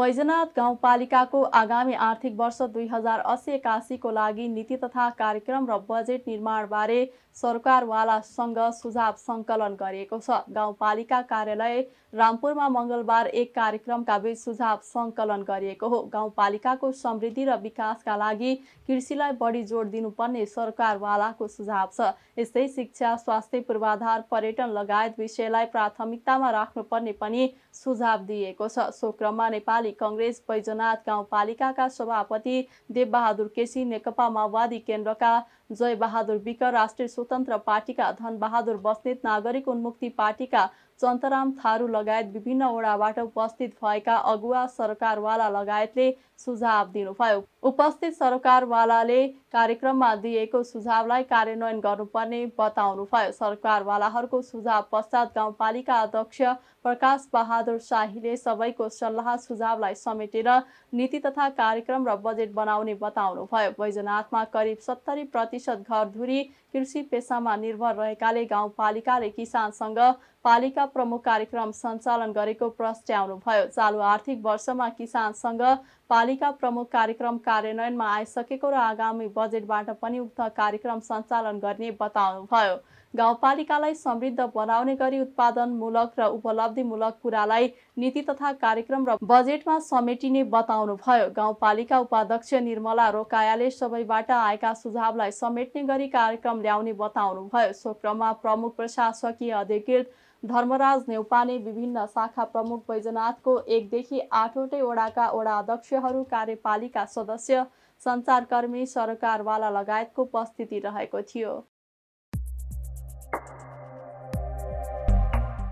बैजनाथ गाउँपालिकाको आगामी आर्थिक वर्ष दुई हजार अस्सी एकासीको लागि नीति तथा कार्यक्रम र बजेट निर्माणबारे सरकारवालासँग सुझाव सङ्कलन गरिएको छ गाउँपालिका कार्यालय रामपुरमा मङ्गलबार एक कार्यक्रमका बीच सुझाव सङ्कलन गरिएको हो गाउँपालिकाको समृद्धि र विकासका लागि कृषिलाई बढी जोड दिनुपर्ने सरकारवालाको सुझाव छ यस्तै शिक्षा स्वास्थ्य पूर्वाधार पर्यटन लगायत विषयलाई प्राथमिकतामा राख्नुपर्ने पनि सुझाव दिएको छ सो क्रममा नेपाली नेपाली कङ्ग्रेस बैजनाथ गाउँपालिकाका सभापति देवबहादुर केसी नेकपा माओवादी केन्द्रका जयबहादुर विक राष्ट्रिय स्वतन्त्र पार्टीका धनबहादुर बस्नेत नागरिक उन्मुक्ति पार्टीका चन्तराम थारू लगायत विभिन्न वडाबाट उपस्थित भएका अगुवा सरकारवाला लगायतले सुझाव दिनुभयो उपस्थित सरकारवालाले कार्यक्रममा दिएको सुझावलाई कार्यान्वयन गर्नुपर्ने बताउनुभयो सरकारवालाहरूको सुझाव पश्चात गाउँपालिका अध्यक्ष प्रकाश बहादुर शाहीले सबैको सल्लाह सुझावलाई समेटेर नीति तथा कार्यक्रम र बजेट बनाउने बताउनुभयो वैजनाथमा करिब सत्तरी प्रतिशत घरधुरी कृषि पेसामा निर्भर रहेकाले गाउँपालिकाले किसानसँग पालिका प्रमुख कार्यक्रम सञ्चालन गरेको प्रस्ट्याउनुभयो चालु आर्थिक वर्षमा किसानसँग पालिका प्रमुख कार्यक्रम कार्यान्वयनमा आइसकेको र आगामी बजेटबाट पनि उक्त कार्यक्रम सञ्चालन गर्ने बताउनुभयो गाउँपालिकालाई समृद्ध बनाउने गरी उत्पादनमूलक र उपलब्धिमूलक कुरालाई नीति तथा कार्यक्रम र बजेटमा समेटिने बताउनुभयो गाउँपालिका उपाध्यक्ष निर्मला रोकायाले सबैबाट आएका सुझावलाई समेट्ने गरी कार्यक्रम ल्याउने बताउनुभयो सो क्रममा प्रमुख प्रशासकीय अधिकृत धर्मराज नेउपाने विभिन्न शाखा प्रमुख वैजनाथको एकदेखि आठवटै वडाका वडा अध्यक्षहरू कार्यपालिका सदस्य सञ्चारकर्मी सरकारवाला लगायतको उपस्थिति रहेको थियो